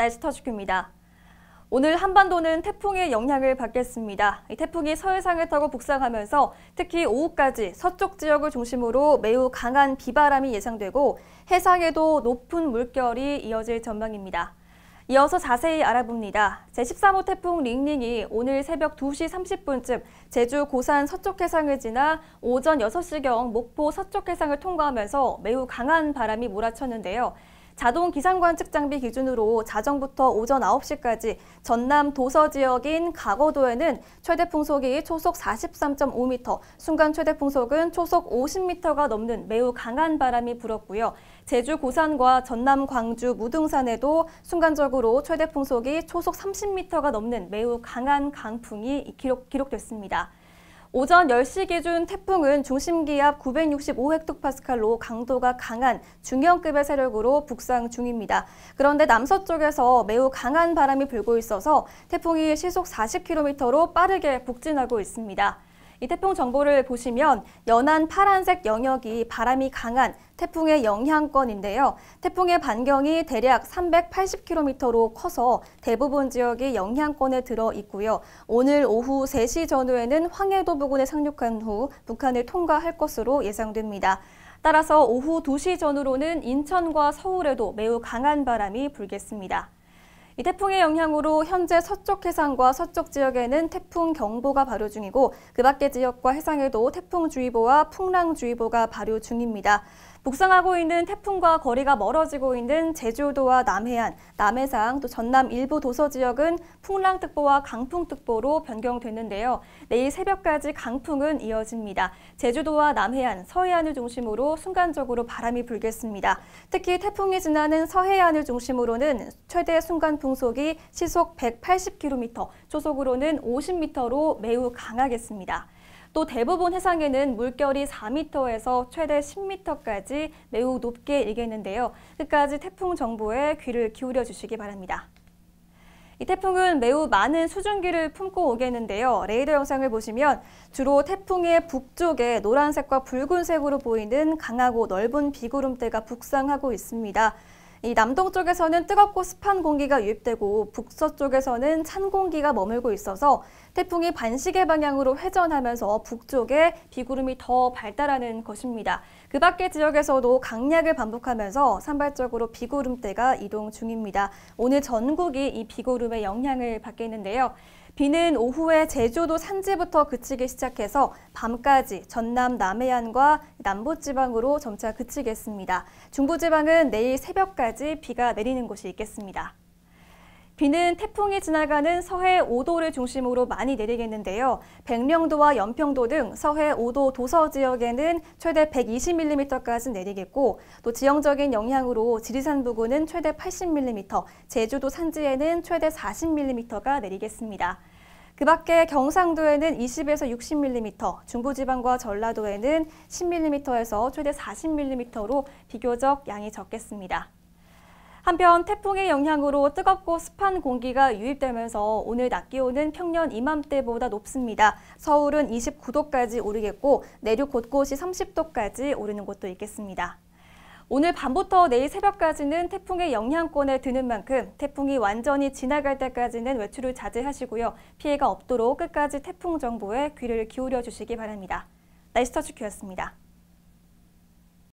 날스터 주큐입니다. 오늘 한반도는 태풍의 영향을 받겠습니다. 태풍이 서해상을 타고 북상하면서 특히 오후까지 서쪽 지역을 중심으로 매우 강한 비바람이 예상되고 해상에도 높은 물결이 이어질 전망입니다. 이어서 자세히 알아봅니다. 제13호 태풍 링링이 오늘 새벽 2시 30분쯤 제주 고산 서쪽 해상을 지나 오전 6시경 목포 서쪽 해상을 통과하면서 매우 강한 바람이 몰아쳤는데요. 자동 기상관 측장비 기준으로 자정부터 오전 9시까지 전남 도서 지역인 가거도에는 최대 풍속이 초속 43.5m, 순간 최대 풍속은 초속 50m가 넘는 매우 강한 바람이 불었고요. 제주 고산과 전남 광주 무등산에도 순간적으로 최대 풍속이 초속 30m가 넘는 매우 강한 강풍이 기록, 기록됐습니다. 오전 10시 기준 태풍은 중심기압 965헥토파스칼로 강도가 강한 중형급의 세력으로 북상 중입니다. 그런데 남서쪽에서 매우 강한 바람이 불고 있어서 태풍이 시속 40km로 빠르게 북진하고 있습니다. 이 태풍 정보를 보시면 연한 파란색 영역이 바람이 강한 태풍의 영향권인데요. 태풍의 반경이 대략 380km로 커서 대부분 지역이 영향권에 들어 있고요. 오늘 오후 3시 전후에는 황해도 부근에 상륙한 후 북한을 통과할 것으로 예상됩니다. 따라서 오후 2시 전후로는 인천과 서울에도 매우 강한 바람이 불겠습니다. 이 태풍의 영향으로 현재 서쪽 해상과 서쪽 지역에는 태풍 경보가 발효 중이고 그 밖의 지역과 해상에도 태풍주의보와 풍랑주의보가 발효 중입니다. 북상하고 있는 태풍과 거리가 멀어지고 있는 제주도와 남해안, 남해상, 또 전남 일부 도서 지역은 풍랑특보와 강풍특보로 변경됐는데요. 내일 새벽까지 강풍은 이어집니다. 제주도와 남해안, 서해안을 중심으로 순간적으로 바람이 불겠습니다. 특히 태풍이 지나는 서해안을 중심으로는 최대 순간 풍속이 시속 180km, 초속으로는 50m로 매우 강하겠습니다. 또 대부분 해상에는 물결이 4m에서 최대 10m까지 매우 높게 일겠는데요. 끝까지 태풍 정보에 귀를 기울여 주시기 바랍니다. 이 태풍은 매우 많은 수증기를 품고 오겠는데요. 레이더 영상을 보시면 주로 태풍의 북쪽에 노란색과 붉은색으로 보이는 강하고 넓은 비구름대가 북상하고 있습니다. 이 남동쪽에서는 뜨겁고 습한 공기가 유입되고 북서쪽에서는 찬 공기가 머물고 있어서 태풍이 반시계 방향으로 회전하면서 북쪽에 비구름이 더 발달하는 것입니다. 그 밖의 지역에서도 강약을 반복하면서 산발적으로 비구름대가 이동 중입니다. 오늘 전국이 이 비구름의 영향을 받겠는데요. 비는 오후에 제주도 산지부터 그치기 시작해서 밤까지 전남 남해안과 남부지방으로 점차 그치겠습니다. 중부지방은 내일 새벽까지 비가 내리는 곳이 있겠습니다. 비는 태풍이 지나가는 서해 5도를 중심으로 많이 내리겠는데요. 백령도와 연평도 등 서해 5도 도서 지역에는 최대 120mm까지 내리겠고 또 지형적인 영향으로 지리산 부근은 최대 80mm, 제주도 산지에는 최대 40mm가 내리겠습니다. 그 밖에 경상도에는 20에서 60mm, 중부지방과 전라도에는 10mm에서 최대 40mm로 비교적 양이 적겠습니다. 한편 태풍의 영향으로 뜨겁고 습한 공기가 유입되면서 오늘 낮 기온은 평년 이맘때보다 높습니다. 서울은 29도까지 오르겠고 내륙 곳곳이 30도까지 오르는 곳도 있겠습니다. 오늘 밤부터 내일 새벽까지는 태풍의 영향권에 드는 만큼 태풍이 완전히 지나갈 때까지는 외출을 자제하시고요. 피해가 없도록 끝까지 태풍 정보에 귀를 기울여 주시기 바랍니다. 날씨터치큐였습니다.